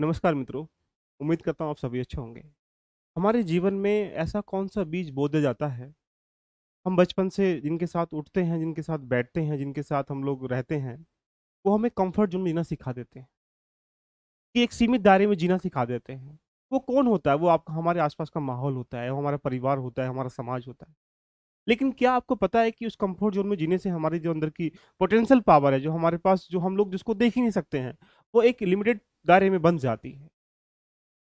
नमस्कार मित्रों उम्मीद करता हूँ आप सभी अच्छे होंगे हमारे जीवन में ऐसा कौन सा बीज बो दिया जाता है हम बचपन से जिनके साथ उठते हैं जिनके साथ बैठते हैं जिनके साथ हम लोग रहते हैं वो हमें कंफर्ट जोन में जीना सिखा देते हैं कि एक सीमित दायरे में जीना सिखा देते हैं वो कौन होता है वो आपका हमारे आसपास का माहौल होता है वो हमारा परिवार होता है हमारा समाज होता है लेकिन क्या आपको पता है कि उस कंफर्ट जोन में जीने से हमारे जो अंदर की पोटेंशियल पावर है जो हमारे पास जो हम लोग जिसको देख ही नहीं सकते हैं वो एक लिमिटेड दायरे में बंध जाती है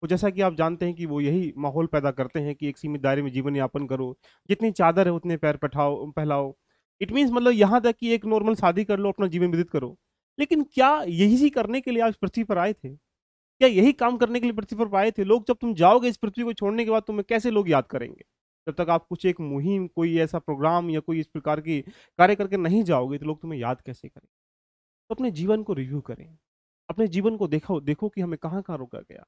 तो जैसा कि आप जानते हैं कि वो यही माहौल पैदा करते हैं कि एक सीमित दायरे में जीवन यापन करो जितनी चादर है उतने पैर पठाओ फैलाओ इट मीन्स मतलब यहाँ तक कि एक नॉर्मल शादी कर लो अपना जीवन व्यतीत करो लेकिन क्या यही सी करने के लिए आप पृथ्वी पर आए थे क्या यही काम करने के लिए पृथ्वी पर आए थे लोग जब तुम जाओगे इस पृथ्वी को छोड़ने के बाद तुम्हें कैसे लोग याद करेंगे जब तक आप कुछ एक मुहिम कोई ऐसा प्रोग्राम या कोई इस प्रकार की कार्य करके नहीं जाओगे तो लोग तुम्हें याद कैसे करेंगे तो अपने जीवन को रिव्यू करें अपने जीवन को देखो देखो कि हमें कहाँ कहाँ रोका गया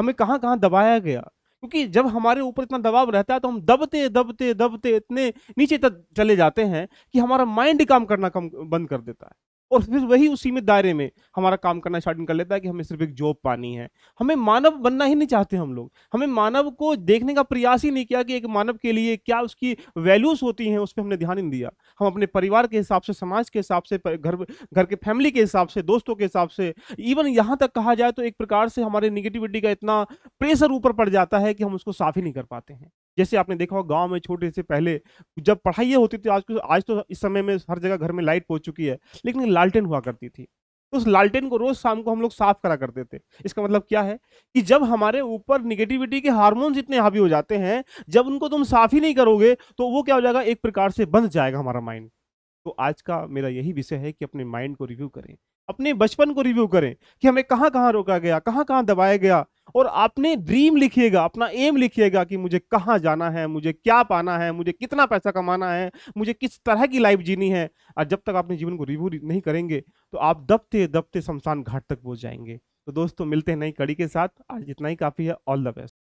हमें कहाँ कहाँ दबाया गया क्योंकि जब हमारे ऊपर इतना दबाव रहता है तो हम दबते दबते दबते इतने नीचे तक चले जाते हैं कि हमारा माइंड काम करना कम बंद कर देता है और फिर वही उसी में दायरे में हमारा काम करना स्टार्ट कर लेता है कि हमें सिर्फ एक जॉब पानी है हमें मानव बनना ही नहीं चाहते हम लोग हमें मानव को देखने का प्रयास ही नहीं किया कि एक मानव के लिए क्या उसकी वैल्यूज होती हैं उस पर हमने ध्यान नहीं दिया हम अपने परिवार के हिसाब से समाज के हिसाब से घर घर के फैमिली के हिसाब से दोस्तों के हिसाब से इवन यहाँ तक कहा जाए तो एक प्रकार से हमारे निगेटिविटी का इतना प्रेशर ऊपर पड़ जाता है कि हम उसको साफ ही नहीं कर पाते हैं जैसे आपने देखा हो गाँव में छोटे से पहले जब पढ़ाई होती थी आज आज तो इस समय में हर जगह घर में लाइट पहुँच चुकी है लेकिन लालटेन हुआ करती थी तो उस लालटेन को रोज शाम को हम लोग साफ करा करते थे इसका मतलब क्या है कि जब हमारे ऊपर निगेटिविटी के हारमोन्स इतने हावी हो जाते हैं जब उनको तुम साफ ही नहीं करोगे तो वो क्या हो जाएगा एक प्रकार से बंध जाएगा हमारा माइंड तो आज का मेरा यही विषय है कि अपने माइंड को रिव्यू करें अपने बचपन को रिव्यू करें कि हमें कहाँ कहाँ रोका गया कहाँ कहाँ दबाया गया और आपने ड्रीम लिखिएगा अपना एम लिखिएगा कि मुझे कहाँ जाना है मुझे क्या पाना है मुझे कितना पैसा कमाना है मुझे किस तरह की लाइफ जीनी है और जब तक आपने जीवन को रिव्यू नहीं करेंगे तो आप दबते दबते शमशान घाट तक पहुंच जाएंगे तो दोस्तों मिलते हैं नई कड़ी के साथ आज इतना ही काफ़ी है ऑल द बेस्ट